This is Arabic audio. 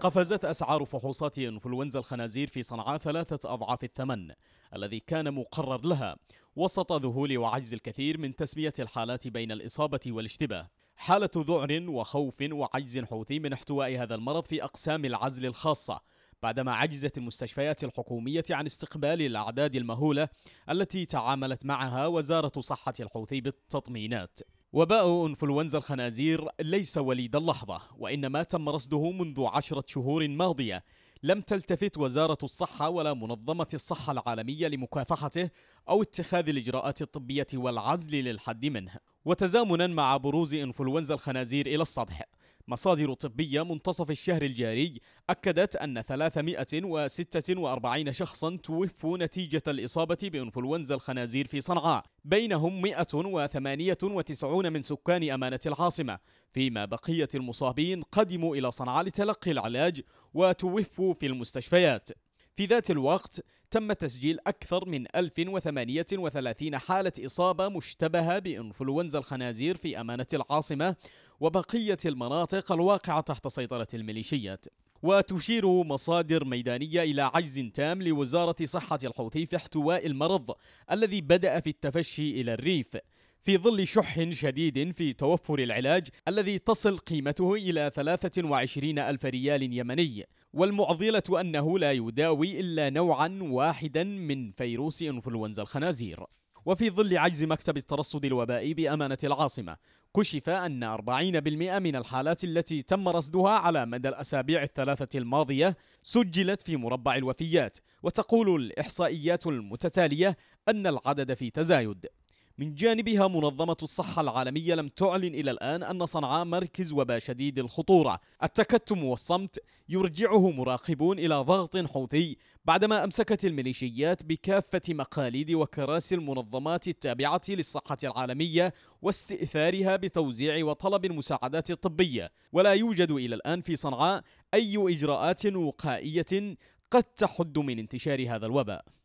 قفزت أسعار فحوصات إنفلونزا الخنازير في صنعاء ثلاثة أضعاف الثمن الذي كان مقرر لها وسط ذهول وعجز الكثير من تسمية الحالات بين الإصابة والاشتباه حالة ذعر وخوف وعجز حوثي من احتواء هذا المرض في أقسام العزل الخاصة بعدما عجزت المستشفيات الحكومية عن استقبال الأعداد المهولة التي تعاملت معها وزارة صحة الحوثي بالتطمينات وباء انفلونزا الخنازير ليس وليد اللحظة وإنما تم رصده منذ عشرة شهور ماضية لم تلتفت وزارة الصحة ولا منظمة الصحة العالمية لمكافحته أو اتخاذ الإجراءات الطبية والعزل للحد منه وتزامنا مع بروز انفلونزا الخنازير إلى السطح مصادر طبية منتصف الشهر الجاري أكدت أن 346 شخصا توفوا نتيجة الإصابة بإنفلونزا الخنازير في صنعاء بينهم 198 من سكان أمانة العاصمة فيما بقية المصابين قدموا إلى صنعاء لتلقي العلاج وتوفوا في المستشفيات في ذات الوقت تم تسجيل أكثر من 1038 حالة إصابة مشتبهة بإنفلونزا الخنازير في أمانة العاصمة وبقية المناطق الواقعة تحت سيطرة الميليشيات وتشير مصادر ميدانية إلى عجز تام لوزارة صحة الحوثي في احتواء المرض الذي بدأ في التفشي إلى الريف في ظل شح شديد في توفر العلاج الذي تصل قيمته إلى 23 ألف ريال يمني والمعضلة أنه لا يداوي إلا نوعا واحدا من فيروس إنفلونزا الخنازير وفي ظل عجز مكتب الترصد الوبائي بأمانة العاصمة كشف أن 40% من الحالات التي تم رصدها على مدى الأسابيع الثلاثة الماضية سجلت في مربع الوفيات وتقول الإحصائيات المتتالية أن العدد في تزايد من جانبها منظمة الصحة العالمية لم تعلن إلى الآن أن صنعاء مركز وباء شديد الخطورة التكتم والصمت يرجعه مراقبون إلى ضغط حوثي بعدما أمسكت الميليشيات بكافة مقاليد وكراسي المنظمات التابعة للصحة العالمية واستئثارها بتوزيع وطلب المساعدات الطبية ولا يوجد إلى الآن في صنعاء أي إجراءات وقائية قد تحد من انتشار هذا الوباء